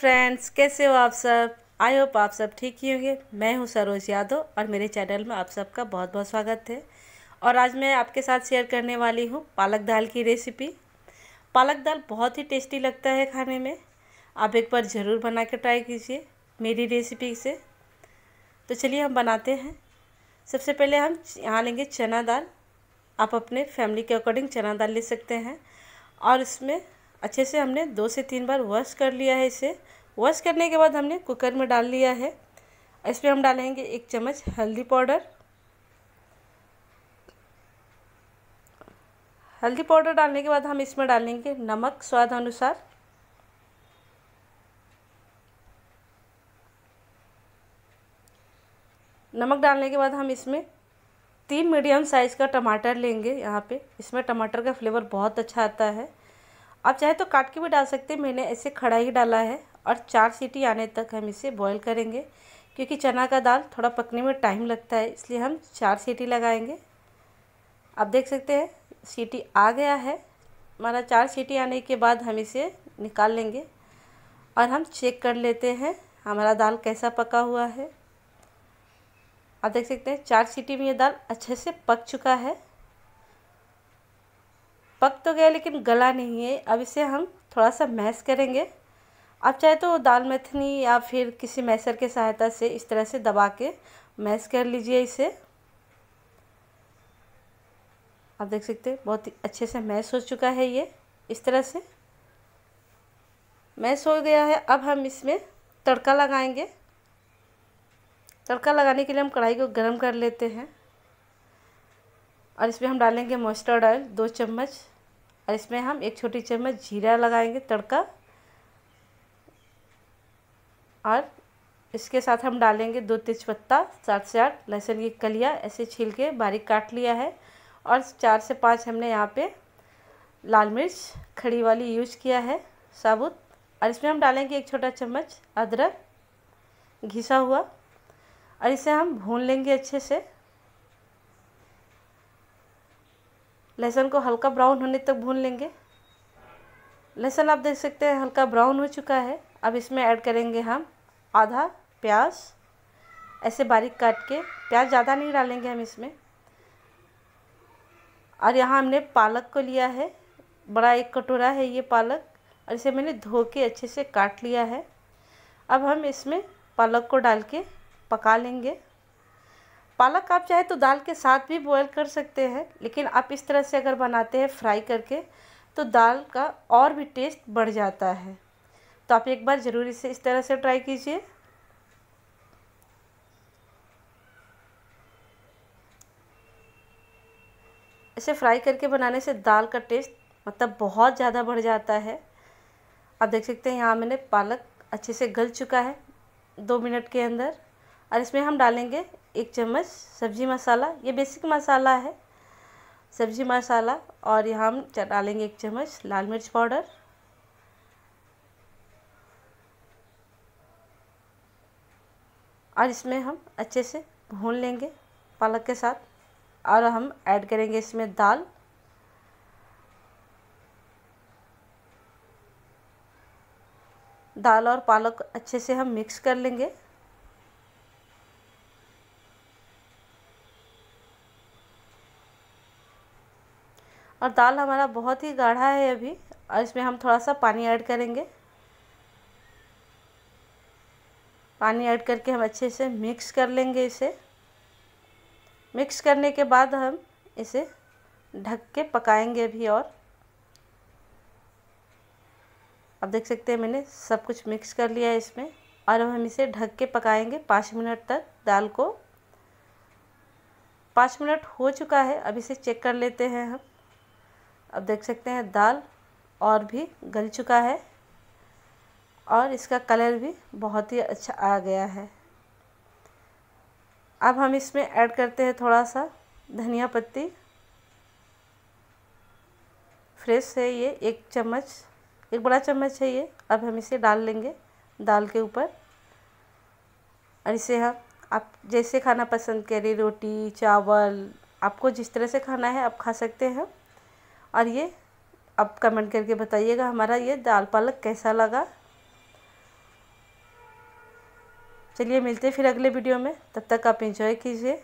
friends कैसे हो आप सब आई होप आप सब ठीक ही होंगे मैं हूँ सरोज यादव और मेरे चैनल में आप सबका बहुत बहुत स्वागत है और आज मैं आपके साथ शेयर करने वाली हूँ पालक दाल की रेसिपी पालक दाल बहुत ही टेस्टी लगता है खाने में आप एक बार ज़रूर बना के ट्राई कीजिए मेरी रेसिपी से तो चलिए हम बनाते हैं सबसे पहले हम यहाँ लेंगे चना दाल आप अपने फैमिली के अकॉर्डिंग चना दाल ले सकते हैं और इसमें अच्छे से हमने दो से तीन बार वॉश कर लिया है इसे वॉश करने के बाद हमने कुकर में डाल लिया है इसमें हम डालेंगे एक चम्मच हल्दी पाउडर हल्दी पाउडर डालने के बाद हम इसमें डालेंगे नमक स्वाद अनुसार नमक डालने के बाद हम इसमें तीन मीडियम साइज़ का टमाटर लेंगे यहाँ पे इसमें टमाटर का फ्लेवर बहुत अच्छा आता है आप चाहे तो काट के भी डाल सकते हैं मैंने ऐसे खड़ा ही डाला है और चार सीटी आने तक हम इसे बॉईल करेंगे क्योंकि चना का दाल थोड़ा पकने में टाइम लगता है इसलिए हम चार सीटी लगाएंगे आप देख सकते हैं सीटी आ गया है हमारा चार सीटी आने के बाद हम इसे निकाल लेंगे और हम चेक कर लेते हैं हमारा दाल कैसा पका हुआ है आप देख सकते हैं चार सीटी में ये दाल अच्छे से पक चुका है पक तो गया लेकिन गला नहीं है अब इसे हम थोड़ा सा मैस करेंगे आप चाहे तो दाल मथनी या फिर किसी मैसर की सहायता से इस तरह से दबा के मैस कर लीजिए इसे आप देख सकते हैं बहुत ही अच्छे से मैश हो चुका है ये इस तरह से मैश हो गया है अब हम इसमें तड़का लगाएंगे तड़का लगाने के लिए हम कढ़ाई को गर्म कर लेते हैं और इसमें हम डालेंगे मस्टर्ड ऑयल दो चम्मच और इसमें हम एक छोटी चम्मच जीरा लगाएंगे तड़का और इसके साथ हम डालेंगे दो तेज़पत्ता सात से आठ लहसुन की कलिया ऐसे छील के बारीक काट लिया है और चार से पाँच हमने यहाँ पे लाल मिर्च खड़ी वाली यूज किया है साबुत और इसमें हम डालेंगे एक छोटा चम्मच अदरक घिसा हुआ और इसे हम भून लेंगे अच्छे से लहसुन को हल्का ब्राउन होने तक भून लेंगे लहसुन आप देख सकते हैं हल्का ब्राउन हो चुका है अब इसमें ऐड करेंगे हम आधा प्याज ऐसे बारीक काट के प्याज ज़्यादा नहीं डालेंगे हम इसमें और यहाँ हमने पालक को लिया है बड़ा एक कटोरा है ये पालक और इसे मैंने धो के अच्छे से काट लिया है अब हम इसमें पालक को डाल के पका लेंगे पालक आप चाहे तो दाल के साथ भी बॉयल कर सकते हैं लेकिन आप इस तरह से अगर बनाते हैं फ्राई करके तो दाल का और भी टेस्ट बढ़ जाता है तो आप एक बार ज़रूर इसे इस तरह से ट्राई कीजिए इसे फ्राई करके बनाने से दाल का टेस्ट मतलब बहुत ज़्यादा बढ़ जाता है आप देख सकते हैं यहाँ मैंने पालक अच्छे से गल चुका है दो मिनट के अंदर और इसमें हम डालेंगे एक चम्मच सब्ज़ी मसाला ये बेसिक मसाला है सब्ज़ी मसाला और यहाँ हम डालेंगे एक चम्मच लाल मिर्च पाउडर और इसमें हम अच्छे से भून लेंगे पालक के साथ और हम ऐड करेंगे इसमें दाल दाल और पालक अच्छे से हम मिक्स कर लेंगे और दाल हमारा बहुत ही गाढ़ा है अभी और इसमें हम थोड़ा सा पानी ऐड करेंगे पानी ऐड करके हम अच्छे से मिक्स कर लेंगे इसे मिक्स करने के बाद हम इसे ढक के पकाएंगे अभी और अब देख सकते हैं मैंने सब कुछ मिक्स कर लिया है इसमें और अब हम इसे ढक के पकाएंगे पाँच मिनट तक दाल को पाँच मिनट हो चुका है अब इसे चेक कर लेते हैं हम अब देख सकते हैं दाल और भी गल चुका है और इसका कलर भी बहुत ही अच्छा आ गया है अब हम इसमें ऐड करते हैं थोड़ा सा धनिया पत्ती फ्रेश है ये एक चम्मच एक बड़ा चम्मच है ये अब हम इसे डाल लेंगे दाल के ऊपर और इसे हम आप जैसे खाना पसंद करें रोटी चावल आपको जिस तरह से खाना है आप खा सकते हैं और ये अब कमेंट करके बताइएगा हमारा ये दाल पालक कैसा लगा चलिए मिलते हैं फिर अगले वीडियो में तब तक आप इंजॉय कीजिए